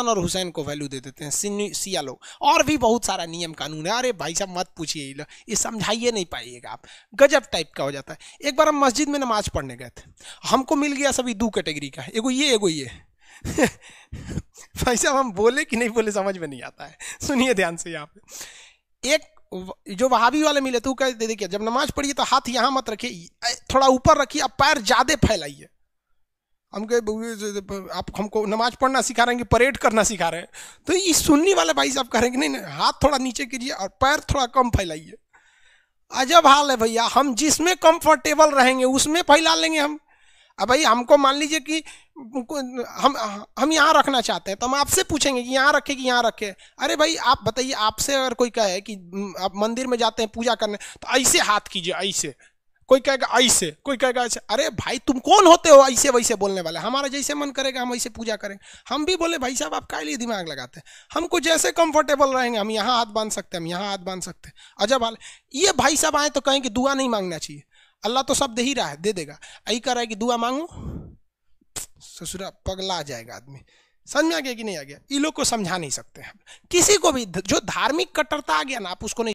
हसन और हुसैन को वैल्यू दे देते हैं सिया लोग और भी बहुत सारा नियम कानून है अरे भाई साहब मत पूछिए ये समझाइए नहीं पाइएगा आप गजब टाइप का हो जाता है एक बार हम मस्जिद में नमाज पढ़ने गए थे हमको मिल गया सभी दो कैटेगरी का एगो ये एगो ये भाई साहब हम बोले कि नहीं बोले समझ में नहीं आता है सुनिए ध्यान से यहाँ पे एक जो वहावी वाले मिले तो कह देखिए जब नमाज पढ़िए तो हाथ यहाँ मत रखिए थोड़ा ऊपर रखिए अब पैर ज़्यादा फैलाइए हम कहे आप हमको नमाज पढ़ना सिखा रहे हैं कि परेड करना सिखा रहे हैं तो ये सुनने वाले भाई साहब कह रहे हैं कि नहीं नहीं हाथ थोड़ा नीचे कीजिए और पैर थोड़ा कम फैलाइए अजब हाल है भैया हम जिसमें कंफर्टेबल रहेंगे उसमें फैला लेंगे हम अब भाई हमको मान लीजिए कि हम हम यहाँ रखना चाहते हैं तो हम आपसे पूछेंगे कि यहाँ रखे कि यहाँ रखे अरे भाई आप बताइए आपसे अगर कोई कहे कि आप मंदिर में जाते हैं पूजा करने तो ऐसे हाथ कीजिए ऐसे कोई कहेगा ऐसे कोई कहेगा ऐसे अरे भाई तुम कौन होते हो ऐसे वैसे बोलने वाले हमारा जैसे मन करेगा हम ऐसे पूजा करेंगे हम भी बोले भाई साहब आप का लिए दिमाग लगाते हैं हमको जैसे कंफर्टेबल रहेंगे हम यहाँ हाथ बांध सकते हैं हम यहाँ हाथ बांध सकते हैं अजब हाल ये भाई साहब आए तो कहेंगे दुआ नहीं मांगना चाहिए अल्लाह तो सब दे ही रहा है दे देगा यही कह रहा है कि दुआ मांगू ससुरा पगला जाएगा आदमी समझ में आ गया कि नहीं आ गया ये लोग को समझा नहीं सकते किसी को भी जो धार्मिक कट्टरता आ गया ना आप उसको नहीं